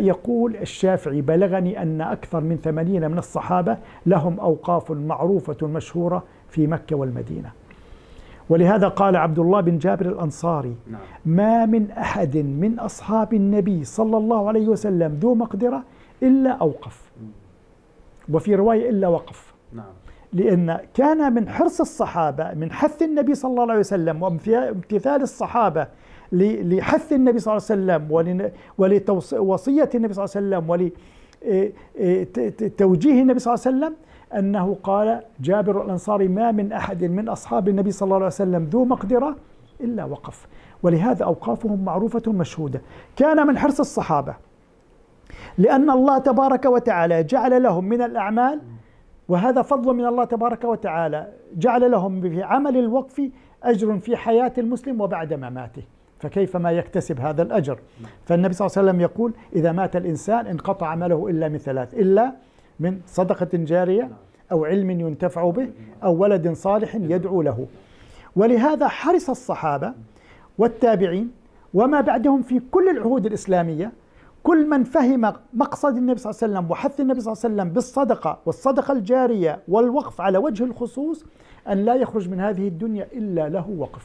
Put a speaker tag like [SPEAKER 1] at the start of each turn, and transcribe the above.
[SPEAKER 1] يقول الشافعي بلغني أن أكثر من ثمانين من الصحابة لهم أوقاف معروفة مشهورة في مكة والمدينة ولهذا قال عبد الله بن جابر الأنصاري نعم. ما من أحد من أصحاب النبي صلى الله عليه وسلم ذو مقدرة إلا أوقف وفي رواية إلا وقف نعم. لأن كان من حرص الصحابة من حث النبي صلى الله عليه وسلم وامتثال الصحابة لحث النبي صلى الله عليه وسلم ولوصية النبي صلى الله عليه وسلم ولتوجيه آه، آه، النبي صلى الله عليه وسلم أنه قال جابر الأنصاري ما من أحد من أصحاب النبي صلى الله عليه وسلم ذو مقدرة إلا وقف ولهذا أوقافهم معروفة مشهودة كان من حرص الصحابة لأن الله تبارك وتعالى جعل لهم من الأعمال وهذا فضل من الله تبارك وتعالى جعل لهم في عمل الوقف أجر في حياة المسلم وبعد مماته ما فكيف ما يكتسب هذا الأجر فالنبي صلى الله عليه وسلم يقول إذا مات الإنسان انقطع عمله إلا من ثلاث إلا من صدقة جارية أو علم ينتفع به أو ولد صالح يدعو له ولهذا حرص الصحابة والتابعين وما بعدهم في كل العهود الإسلامية كل من فهم مقصد النبي صلى الله عليه وسلم وحث النبي صلى الله عليه وسلم بالصدقة والصدقة الجارية والوقف على وجه الخصوص أن لا يخرج من هذه الدنيا إلا له وقف